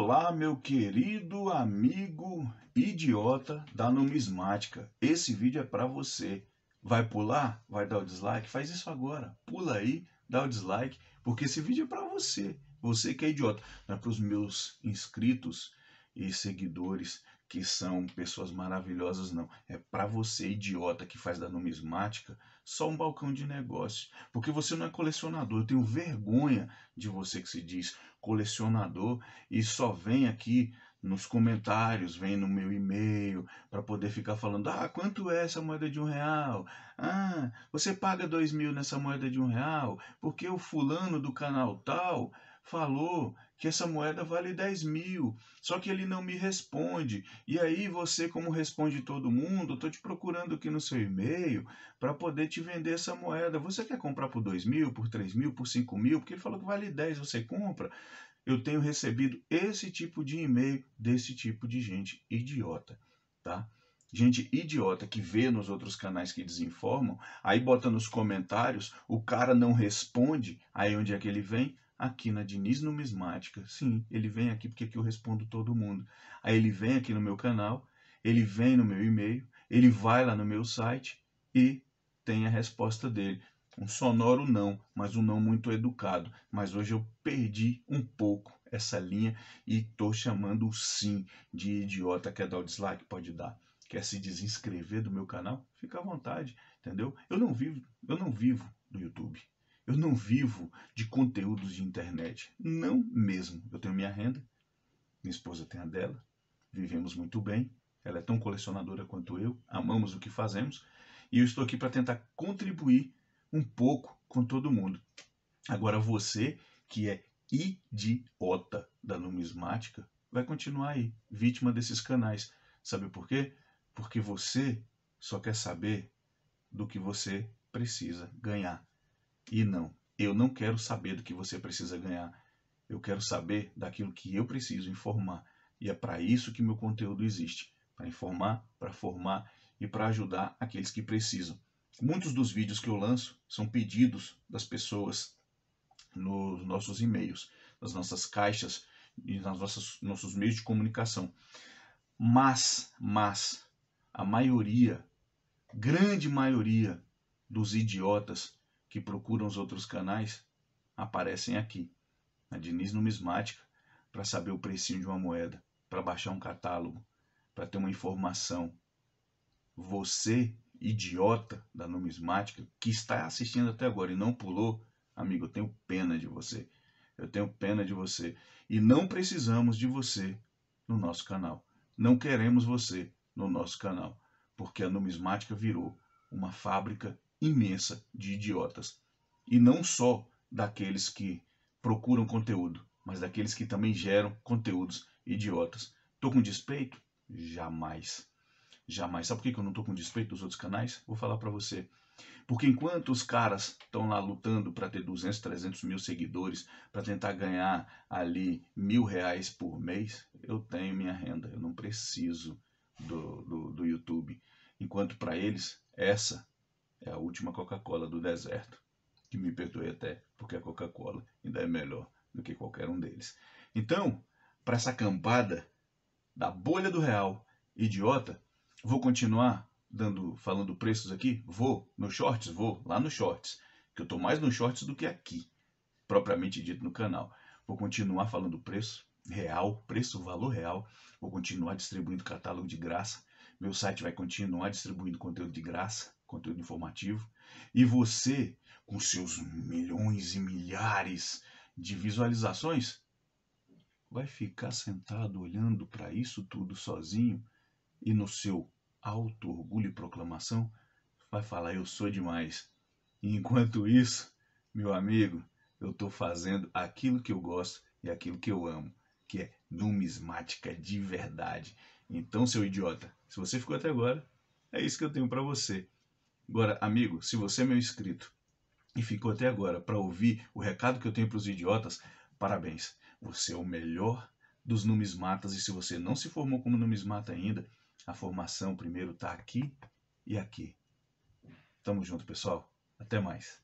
Olá, meu querido amigo idiota da numismática. Esse vídeo é para você. Vai pular? Vai dar o dislike? Faz isso agora. Pula aí, dá o dislike, porque esse vídeo é para você. Você que é idiota. Não é para os meus inscritos e seguidores que são pessoas maravilhosas, não. É para você, idiota, que faz da numismática só um balcão de negócios. Porque você não é colecionador. Eu tenho vergonha de você que se diz colecionador e só vem aqui nos comentários, vem no meu e-mail para poder ficar falando: ah, quanto é essa moeda de um real? Ah, você paga dois mil nessa moeda de um real porque o fulano do canal tal falou que essa moeda vale 10 mil, só que ele não me responde. E aí você, como responde todo mundo, estou te procurando aqui no seu e-mail para poder te vender essa moeda. Você quer comprar por 2 mil, por 3 mil, por 5 mil? Porque ele falou que vale 10, você compra? Eu tenho recebido esse tipo de e-mail desse tipo de gente idiota, tá? gente idiota que vê nos outros canais que desinformam, aí bota nos comentários, o cara não responde, aí onde é que ele vem? aqui na Diniz Numismática. Sim, ele vem aqui porque aqui eu respondo todo mundo. Aí ele vem aqui no meu canal, ele vem no meu e-mail, ele vai lá no meu site e tem a resposta dele. Um sonoro não, mas um não muito educado. Mas hoje eu perdi um pouco essa linha e tô chamando o sim de idiota. Quer é dar o dislike? Pode dar. Quer se desinscrever do meu canal? Fica à vontade, entendeu? Eu não vivo, eu não vivo do YouTube. Eu não vivo de conteúdos de internet. Não mesmo. Eu tenho minha renda, minha esposa tem a dela, vivemos muito bem. Ela é tão colecionadora quanto eu, amamos o que fazemos e eu estou aqui para tentar contribuir um pouco com todo mundo. Agora você, que é idiota da numismática, vai continuar aí, vítima desses canais. Sabe por quê? Porque você só quer saber do que você precisa ganhar. E não, eu não quero saber do que você precisa ganhar. Eu quero saber daquilo que eu preciso informar. E é para isso que meu conteúdo existe para informar, para formar e para ajudar aqueles que precisam. Muitos dos vídeos que eu lanço são pedidos das pessoas nos nossos e-mails, nas nossas caixas e nas nossos meios de comunicação. Mas, mas a maioria, grande maioria dos idiotas que procuram os outros canais aparecem aqui, na Diniz Numismática, para saber o precinho de uma moeda, para baixar um catálogo, para ter uma informação. Você, idiota da numismática, que está assistindo até agora e não pulou, amigo, eu tenho pena de você. Eu tenho pena de você. E não precisamos de você no nosso canal. Não queremos você no nosso canal, porque a numismática virou uma fábrica imensa de idiotas. E não só daqueles que procuram conteúdo, mas daqueles que também geram conteúdos idiotas. Tô com despeito? Jamais. Jamais. Sabe por que eu não tô com despeito dos outros canais? Vou falar para você. Porque enquanto os caras estão lá lutando para ter 200, 300 mil seguidores, para tentar ganhar ali mil reais por mês, eu tenho minha renda, eu não preciso do, do, do YouTube. Enquanto para eles, essa é a última Coca-Cola do deserto. Que me perdoe até, porque a Coca-Cola ainda é melhor do que qualquer um deles. Então, para essa cambada da bolha do real idiota, vou continuar dando falando preços aqui? Vou, nos shorts? Vou, lá nos shorts. Que eu estou mais nos shorts do que aqui, propriamente dito no canal. Vou continuar falando preço real, preço, valor real. Vou continuar distribuindo catálogo de graça. Meu site vai continuar distribuindo conteúdo de graça conteúdo informativo, e você, com seus milhões e milhares de visualizações, vai ficar sentado olhando para isso tudo sozinho e no seu alto orgulho e proclamação vai falar eu sou demais. E enquanto isso, meu amigo, eu estou fazendo aquilo que eu gosto e aquilo que eu amo, que é numismática de verdade. Então, seu idiota, se você ficou até agora, é isso que eu tenho para você. Agora, amigo, se você é meu inscrito e ficou até agora para ouvir o recado que eu tenho para os idiotas, parabéns. Você é o melhor dos numismatas e se você não se formou como numismata ainda, a formação primeiro está aqui e aqui. Tamo junto, pessoal. Até mais.